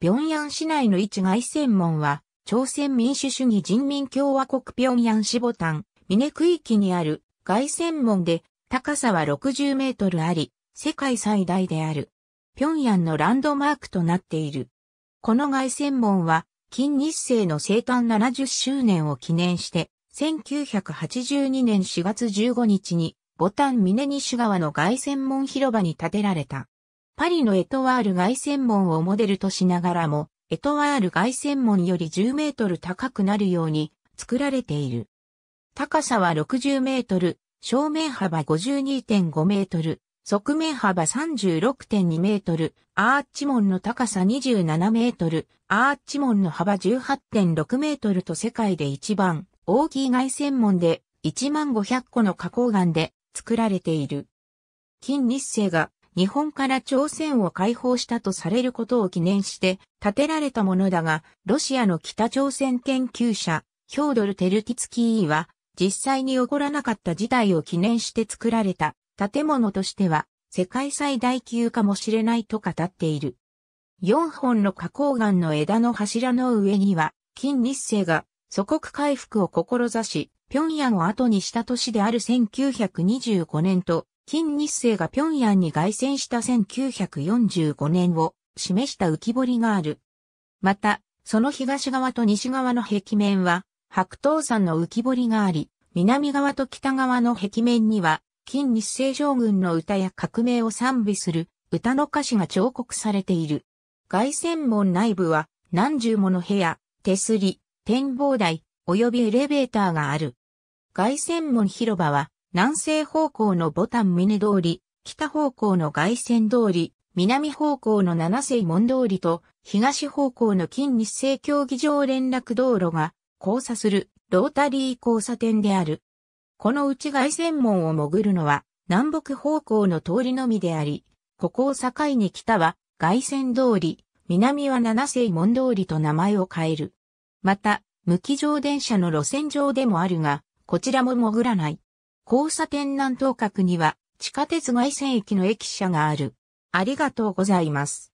平壌市内の一外専門は、朝鮮民主主義人民共和国平壌市ボタン、峰区域にある外専門で、高さは60メートルあり、世界最大である。平壌のランドマークとなっている。この外専門は、金日成の生誕70周年を記念して、1982年4月15日に、ボタン峰西側の外専門広場に建てられた。パリのエトワール外線門をモデルとしながらも、エトワール外線門より10メートル高くなるように作られている。高さは60メートル、正面幅52.5メートル、側面幅36.2メートル、アーチ門の高さ27メートル、アーチ門の幅18.6メートルと世界で一番大きい外線門で1万500個の花崗岩で作られている。金日成が日本から朝鮮を解放したとされることを記念して建てられたものだが、ロシアの北朝鮮研究者、ヒョードル・テルティツキーは、実際に起こらなかった事態を記念して作られた建物としては、世界最大級かもしれないと語っている。4本の花崗岩の枝の柱の上には、金日成が祖国回復を志し、平壌を後にした年である1925年と金日成が平壌に凱旋した1945年を示した浮き彫りがある。また、その東側と西側の壁面は白桃山の浮き彫りがあり、南側と北側の壁面には、金日成将軍の歌や革命を賛美する歌の歌詞が彫刻されている。外線門内部は何十もの部屋、手すり、展望台、及びエレベーターがある。外線門広場は南西方向のボタン峰通り、北方向の外線通り、南方向の七世門通りと、東方向の近日清競技場連絡道路が交差するロータリー交差点である。このうち外線門を潜るのは南北方向の通りのみであり、ここを境に北は外線通り、南は七世門通りと名前を変える。また、無機乗電車の路線上でもあるが、こちらも潜らない。交差点南東角には地下鉄外線駅の駅舎がある。ありがとうございます。